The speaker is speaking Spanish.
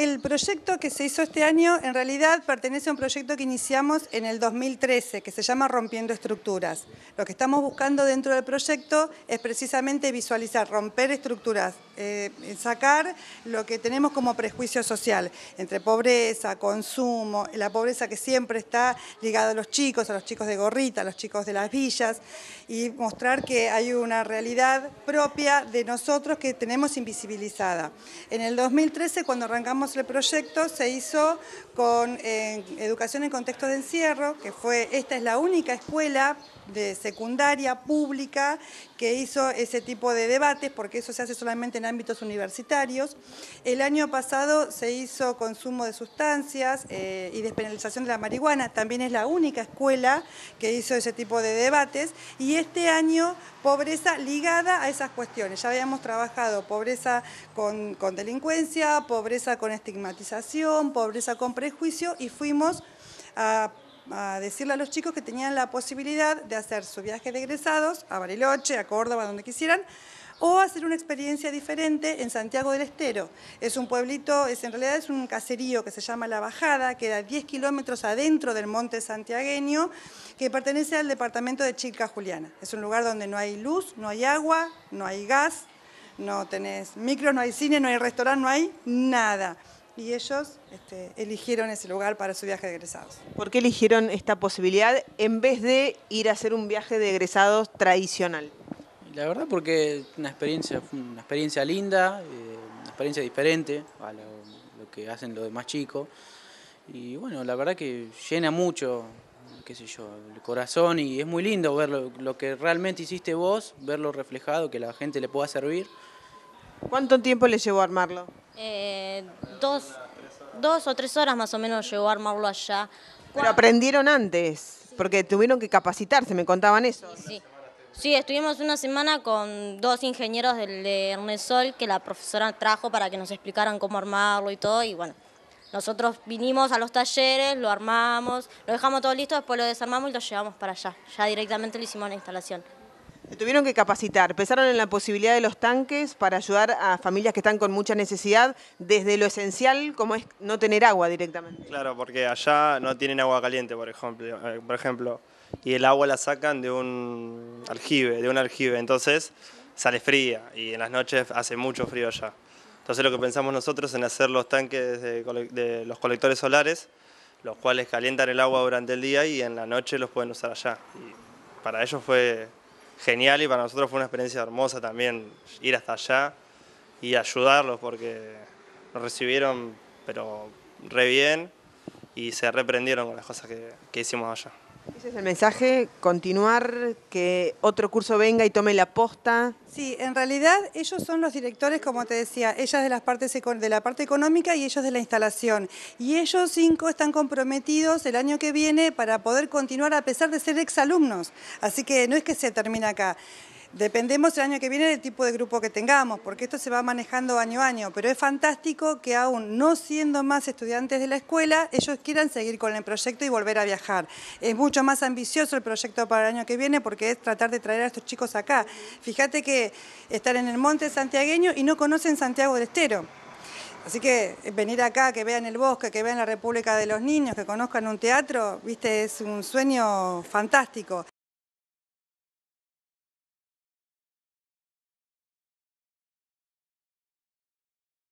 El proyecto que se hizo este año en realidad pertenece a un proyecto que iniciamos en el 2013, que se llama Rompiendo Estructuras. Lo que estamos buscando dentro del proyecto es precisamente visualizar, romper estructuras eh, sacar lo que tenemos como prejuicio social, entre pobreza, consumo, la pobreza que siempre está ligada a los chicos, a los chicos de gorrita, a los chicos de las villas, y mostrar que hay una realidad propia de nosotros que tenemos invisibilizada. En el 2013, cuando arrancamos el proyecto, se hizo con educación en contexto de encierro, que fue, esta es la única escuela de secundaria pública que hizo ese tipo de debates, porque eso se hace solamente en ámbitos universitarios. El año pasado se hizo consumo de sustancias eh, y despenalización de la marihuana, también es la única escuela que hizo ese tipo de debates, y este año pobreza ligada a esas cuestiones. Ya habíamos trabajado pobreza con, con delincuencia, pobreza con estigmatización, pobreza con prejuicio, y fuimos a a decirle a los chicos que tenían la posibilidad de hacer su viaje de egresados a Bariloche, a Córdoba, donde quisieran, o hacer una experiencia diferente en Santiago del Estero. Es un pueblito, es, en realidad es un caserío que se llama La Bajada, que queda 10 kilómetros adentro del monte santiagueño, que pertenece al departamento de Chica Juliana. Es un lugar donde no hay luz, no hay agua, no hay gas, no tenés micros, no hay cine, no hay restaurante, no hay nada y ellos este, eligieron ese lugar para su viaje de egresados. ¿Por qué eligieron esta posibilidad en vez de ir a hacer un viaje de egresados tradicional? La verdad porque una experiencia, una experiencia linda, eh, una experiencia diferente a lo, que hacen los demás chicos. Y bueno, la verdad que llena mucho, qué sé yo, el corazón y es muy lindo ver lo que realmente hiciste vos, verlo reflejado, que la gente le pueda servir. ¿Cuánto tiempo le llevó a armarlo? Eh, dos, o tres horas más o menos llevó a armarlo allá. Pero aprendieron antes, porque tuvieron que capacitarse, me contaban eso. Sí, estuvimos una semana con dos ingenieros del de Ernest Sol que la profesora trajo para que nos explicaran cómo armarlo y todo, y bueno. Nosotros vinimos a los talleres, lo armamos, lo dejamos todo listo, después lo desarmamos y lo llevamos para allá. Ya directamente lo hicimos en la instalación. Tuvieron que capacitar, pensaron en la posibilidad de los tanques para ayudar a familias que están con mucha necesidad, desde lo esencial como es no tener agua directamente. Claro, porque allá no tienen agua caliente, por ejemplo, eh, por ejemplo y el agua la sacan de un aljibe, de un aljibe, entonces sale fría y en las noches hace mucho frío allá. Entonces lo que pensamos nosotros en hacer los tanques de, los colectores solares, los cuales calientan el agua durante el día y en la noche los pueden usar allá. Y para ellos fue genial y para nosotros fue una experiencia hermosa también ir hasta allá y ayudarlos porque nos recibieron pero re bien y se reprendieron con las cosas que, que hicimos allá. Ese es el mensaje, continuar, que otro curso venga y tome la posta. Sí, en realidad ellos son los directores, como te decía, ellas de, las partes, de la parte económica y ellos de la instalación. Y ellos cinco están comprometidos el año que viene para poder continuar a pesar de ser exalumnos. Así que no es que se termine acá. Dependemos el año que viene del tipo de grupo que tengamos, porque esto se va manejando año a año, pero es fantástico que aún no siendo más estudiantes de la escuela, ellos quieran seguir con el proyecto y volver a viajar. Es mucho más ambicioso el proyecto para el año que viene porque es tratar de traer a estos chicos acá. Fíjate que estar en el monte santiagueño y no conocen Santiago del Estero. Así que eh, venir acá, que vean el bosque, que vean la República de los Niños, que conozcan un teatro, viste, es un sueño fantástico.